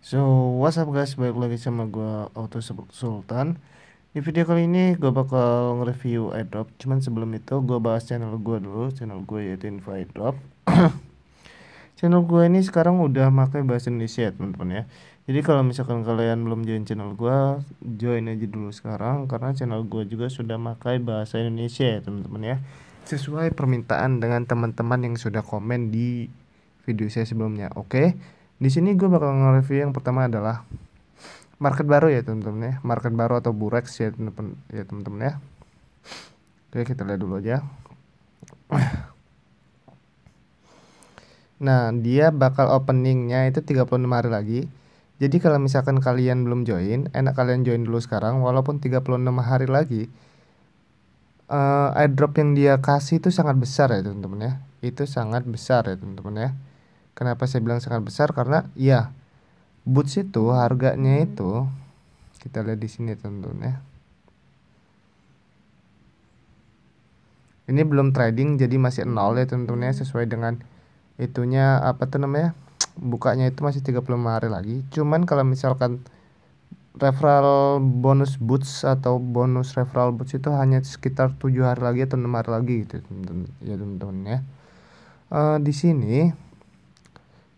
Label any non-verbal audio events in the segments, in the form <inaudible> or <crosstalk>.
So, what's up guys, balik lagi sama gue Auto Sultan Di video kali ini gue bakal nge-review airdrop Cuman sebelum itu gue bahas channel gue dulu Channel gue yaitu info airdrop <coughs> Channel gue ini sekarang udah pakai bahasa Indonesia ya teman-teman ya Jadi kalau misalkan kalian belum join channel gue Join aja dulu sekarang Karena channel gue juga sudah pakai bahasa Indonesia ya teman-teman ya Sesuai permintaan dengan teman-teman yang sudah komen di video saya sebelumnya Oke okay? Di sini gue bakal nge-review yang pertama adalah market baru ya teman-teman ya, market baru atau burex ya teman-teman ya teman-teman ya. Oke, kita lihat dulu aja. Nah, dia bakal openingnya itu enam hari lagi. Jadi kalau misalkan kalian belum join, enak kalian join dulu sekarang walaupun 36 hari lagi. Uh, airdrop yang dia kasih itu sangat besar ya teman-teman ya. Itu sangat besar ya teman-teman ya. Kenapa saya bilang sangat besar? Karena ya boots itu harganya itu kita lihat di sini tentunya. Ini belum trading jadi masih nol ya tentunya sesuai dengan itunya apa tuh namanya? Bukanya itu masih 35 hari lagi. Cuman kalau misalkan referral bonus boots atau bonus referral boots itu hanya sekitar tujuh hari lagi atau enam hari lagi gitu ya teman-teman ya uh, eh, di sini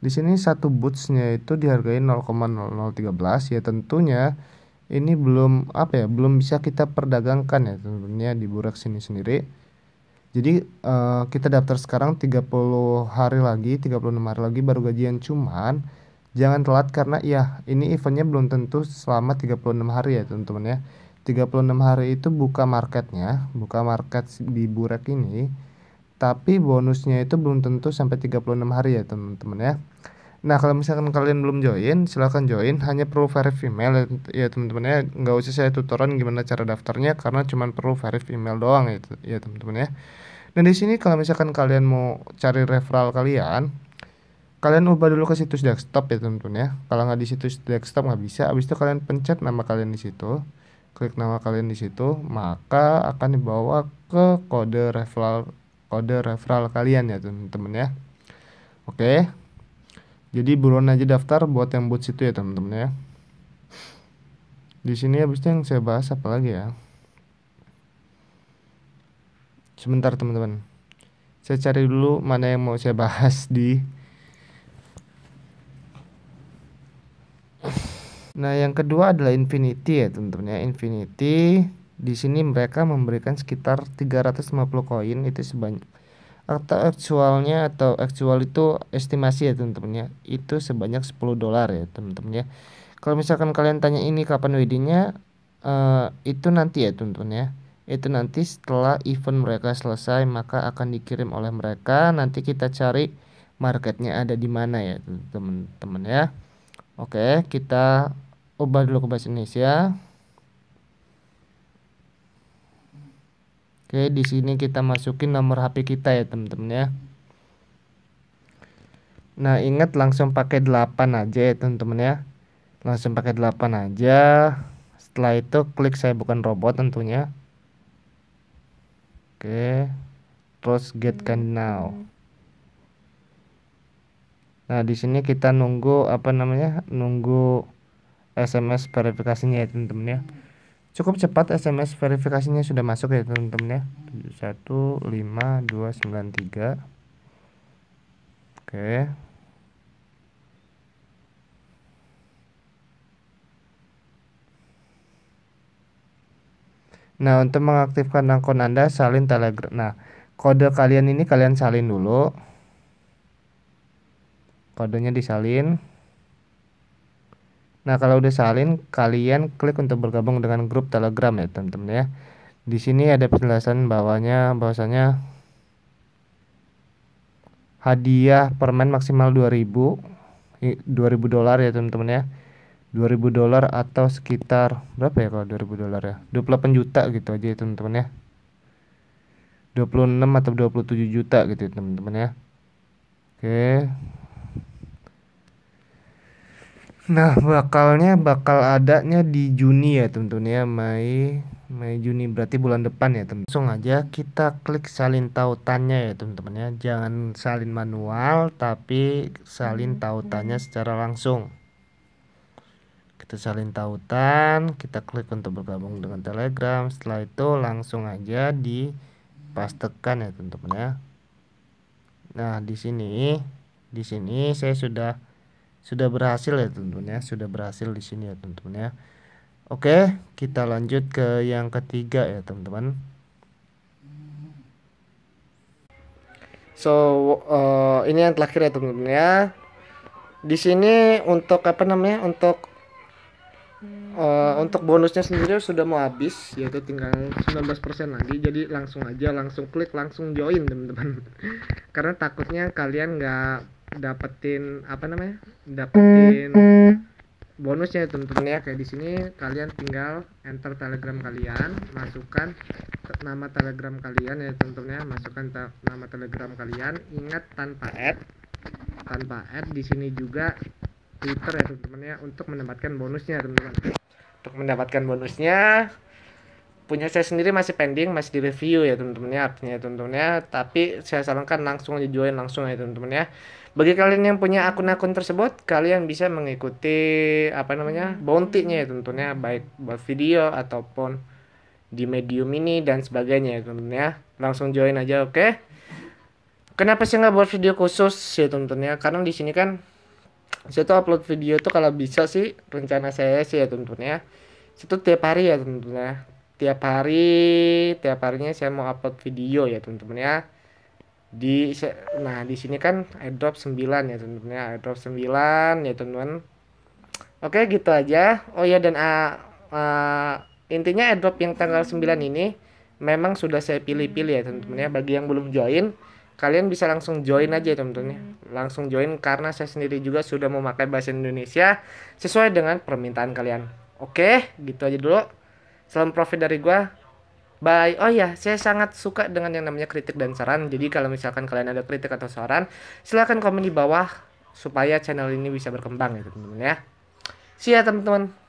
di sini satu bootsnya itu dihargai 0,0013 ya tentunya ini belum apa ya belum bisa kita perdagangkan ya tentunya di burak sini sendiri. Jadi uh, kita daftar sekarang 30 hari lagi, 36 hari lagi baru gajian cuman jangan telat karena ya ini eventnya belum tentu selama 36 hari ya teman-teman ya. 36 hari itu buka marketnya, buka market di burak ini tapi bonusnya itu belum tentu sampai 36 hari ya teman-teman ya Nah kalau misalkan kalian belum join silahkan join hanya perlu verif email ya teman-teman ya nggak usah saya tutoran gimana cara daftarnya karena cuma perlu verif email doang ya, ya, teman-teman ya dan di sini kalau misalkan kalian mau cari referral kalian kalian ubah dulu ke situs desktop ya teman-teman ya kalau nggak di situs desktop nggak bisa abis itu kalian pencet nama kalian di situ klik nama kalian di situ maka akan dibawa ke kode referral kode referral kalian ya teman-teman ya. Oke. Jadi buruan aja daftar buat yang buat situ ya teman-teman ya. Di sini habisnya yang saya bahas apa lagi ya? Sebentar teman-teman. Saya cari dulu mana yang mau saya bahas di Nah, yang kedua adalah infinity ya, teman-teman ya. Infinity di sini mereka memberikan sekitar 350 koin itu sebanyak atau aktualnya atau aktual itu estimasi ya teman-teman ya itu sebanyak 10 dolar ya teman-teman ya kalau misalkan kalian tanya ini kapan weddingnya uh, eh, itu nanti ya teman-teman ya itu nanti setelah event mereka selesai maka akan dikirim oleh mereka nanti kita cari marketnya ada di mana ya teman-teman ya oke kita ubah dulu ke bahasa Indonesia Oke, di sini kita masukin nomor HP kita ya, teman-teman ya. Nah, ingat langsung pakai 8 aja ya, teman-teman ya. Langsung pakai 8 aja. Setelah itu klik saya bukan robot tentunya. Oke. Terus get can hmm. now. Nah, di sini kita nunggu apa namanya? Nunggu SMS verifikasinya ya, teman-teman ya cukup cepat SMS verifikasinya sudah masuk ya teman-teman ya 715293 oke nah untuk mengaktifkan akun anda salin telegram nah kode kalian ini kalian salin dulu kodenya disalin Nah, kalau udah salin, kalian klik untuk bergabung dengan grup Telegram ya, teman-teman ya. Di sini ada penjelasan bawahnya bahwasanya hadiah permen maksimal 2000 2000 dolar ya, teman-teman ya. 2000 dolar atau sekitar berapa ya kalau 2000 dolar ya? 28 juta gitu aja ya, teman-teman ya. 26 atau 27 juta gitu ya, teman-teman ya. Oke, Nah, bakalnya bakal adanya di Juni ya, teman-teman ya, Mei, Mei Juni berarti bulan depan ya, teman. teman Langsung aja kita klik salin tautannya ya, teman-teman ya. Jangan salin manual tapi salin tautannya secara langsung. Kita salin tautan, kita klik untuk bergabung dengan Telegram. Setelah itu langsung aja di pastekan ya, teman-teman ya. Nah, di sini di sini saya sudah sudah berhasil ya tentunya sudah berhasil di sini ya tentunya oke kita lanjut ke yang ketiga ya teman-teman so uh, ini yang terakhir ya teman-teman ya di sini untuk apa namanya untuk uh, untuk bonusnya sendiri sudah mau habis yaitu tinggal 19% lagi jadi langsung aja langsung klik langsung join teman-teman <laughs> karena takutnya kalian nggak dapetin apa namanya dapetin bonusnya ya, teman tentunya kayak di sini kalian tinggal enter telegram kalian masukkan nama telegram kalian ya teman tentunya masukkan nama telegram kalian ingat tanpa ad tanpa ad di sini juga twitter ya teman-teman ya untuk mendapatkan bonusnya teman-teman untuk mendapatkan bonusnya punya saya sendiri masih pending masih di review ya teman-teman ya appsnya teman-teman ya tapi saya sarankan langsung aja join langsung ya teman-teman ya bagi kalian yang punya akun-akun tersebut kalian bisa mengikuti apa namanya bounty-nya ya teman-teman ya baik buat video ataupun di medium ini dan sebagainya ya teman-teman ya langsung join aja oke okay? kenapa sih nggak buat video khusus ya teman-teman ya karena di sini kan saya tuh upload video tuh kalau bisa sih rencana saya sih ya teman-teman ya itu tiap hari ya teman-teman ya tiap hari tiap harinya saya mau upload video ya teman-teman ya di nah di sini kan airdrop 9 ya teman-teman ya airdrop 9 ya teman-teman oke gitu aja oh ya dan uh, uh, intinya airdrop yang tanggal 9 ini memang sudah saya pilih-pilih ya teman-teman ya bagi yang belum join kalian bisa langsung join aja ya, teman-teman ya langsung join karena saya sendiri juga sudah memakai bahasa Indonesia sesuai dengan permintaan kalian oke gitu aja dulu Selain profit dari gue, Bye. Oh ya, saya sangat suka dengan yang namanya kritik dan saran. Jadi kalau misalkan kalian ada kritik atau saran, silahkan komen di bawah supaya channel ini bisa berkembang ya teman-teman ya. See ya teman-teman.